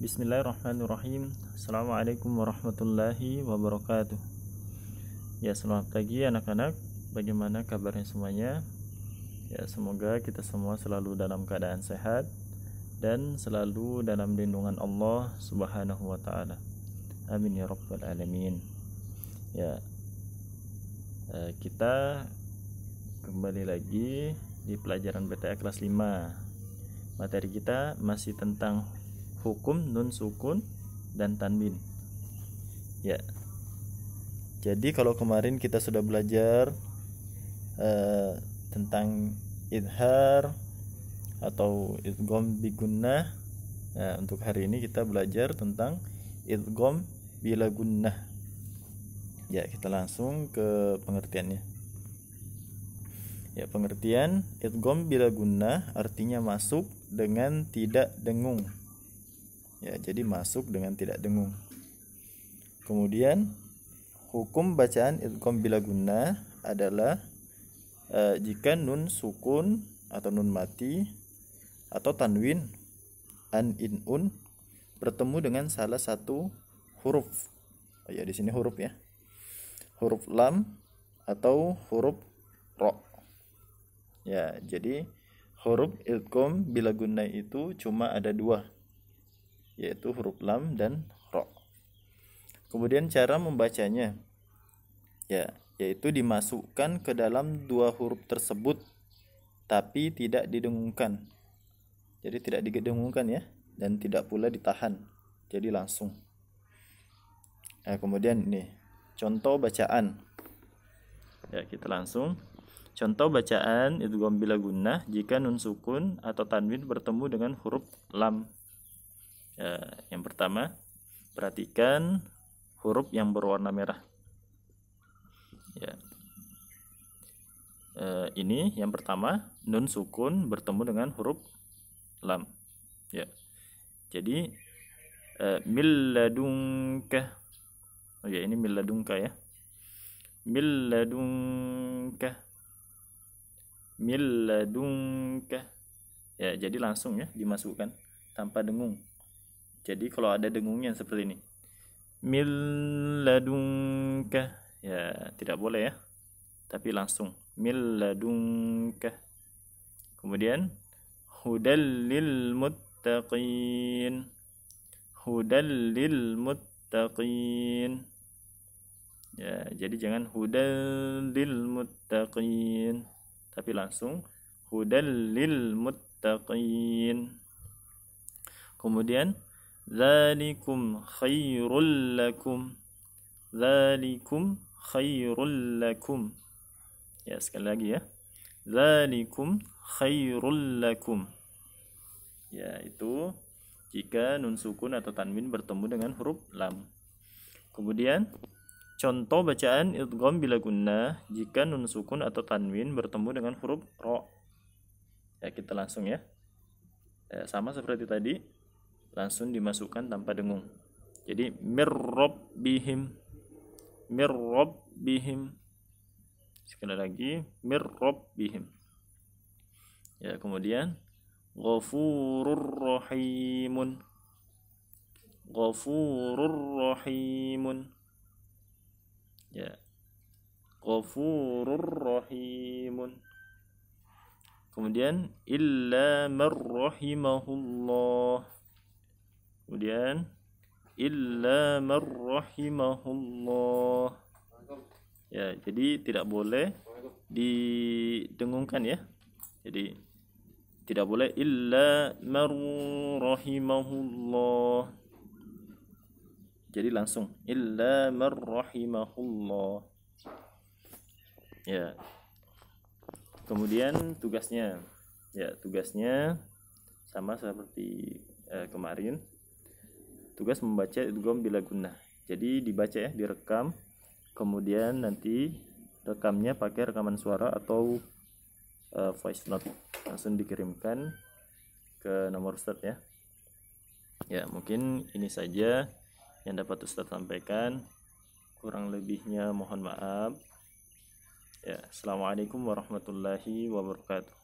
Bismillahirrahmanirrahim Assalamualaikum warahmatullahi wabarakatuh Ya selamat pagi anak-anak Bagaimana kabarnya semuanya Ya semoga kita semua selalu dalam keadaan sehat Dan selalu dalam lindungan Allah subhanahu wa ta'ala Amin ya rabbal alamin Ya e, Kita kembali lagi di pelajaran BTA kelas 5 Materi kita masih tentang hukum nun sukun dan tanwin ya jadi kalau kemarin kita sudah belajar uh, tentang idhar atau idgom bigunnah nah ya, untuk hari ini kita belajar tentang idgom bila gunnah ya kita langsung ke pengertiannya ya pengertian idgom bila gunnah artinya masuk dengan tidak dengung ya jadi masuk dengan tidak dengung kemudian hukum bacaan idgham bila guna adalah uh, jika nun sukun atau nun mati atau tanwin an in un bertemu dengan salah satu huruf oh ya di sini huruf ya huruf lam atau huruf ro ya jadi huruf ilkom bila guna itu cuma ada dua yaitu huruf lam dan ro. Kemudian cara membacanya ya, yaitu dimasukkan ke dalam dua huruf tersebut tapi tidak didengungkan. Jadi tidak didengungkan ya dan tidak pula ditahan. Jadi langsung. Nah, kemudian ini contoh bacaan. Ya, kita langsung. Contoh bacaan itu gombila guna jika nun sukun atau tanwin bertemu dengan huruf lam ya, yang pertama perhatikan huruf yang berwarna merah ya e, ini yang pertama nun sukun bertemu dengan huruf lam ya jadi e, eh, milladunka oh ya ini milladunka ya milladunka milladunka ya jadi langsung ya dimasukkan tanpa dengung jadi kalau ada dengungnya seperti ini. Milladunka. Ya, tidak boleh ya. Tapi langsung milladunka. Kemudian hudallil lil muttaqin. hudallil muttaqin. Ya, jadi jangan hudallil lil muttaqin. Tapi langsung hudallil lil muttaqin. Kemudian ذلكم خير لكم ذلكم خير لكم ya sekali lagi ya ذلكم خير لكم ya itu jika nun sukun atau tanwin bertemu dengan huruf lam kemudian contoh bacaan idgham bila guna jika nun sukun atau tanwin bertemu dengan huruf ro ya kita langsung ya, ya sama seperti tadi langsung dimasukkan tanpa dengung jadi mirrob merobihim, sekali lagi merobihim. ya kemudian ghafurur rahimun ghafurur rahimun ya ghafurur rahimun kemudian illa man rahimahullah kemudian illa marrahimahullah ya jadi tidak boleh didengungkan ya jadi tidak boleh illa marrahimahullah jadi langsung illa marrahimahullah ya kemudian tugasnya ya tugasnya sama seperti eh, kemarin tugas membaca idgham bila gunnah jadi dibaca ya direkam kemudian nanti rekamnya pakai rekaman suara atau uh, voice note langsung dikirimkan ke nomor Ustaz ya ya mungkin ini saja yang dapat Ustaz sampaikan kurang lebihnya mohon maaf ya Assalamualaikum warahmatullahi wabarakatuh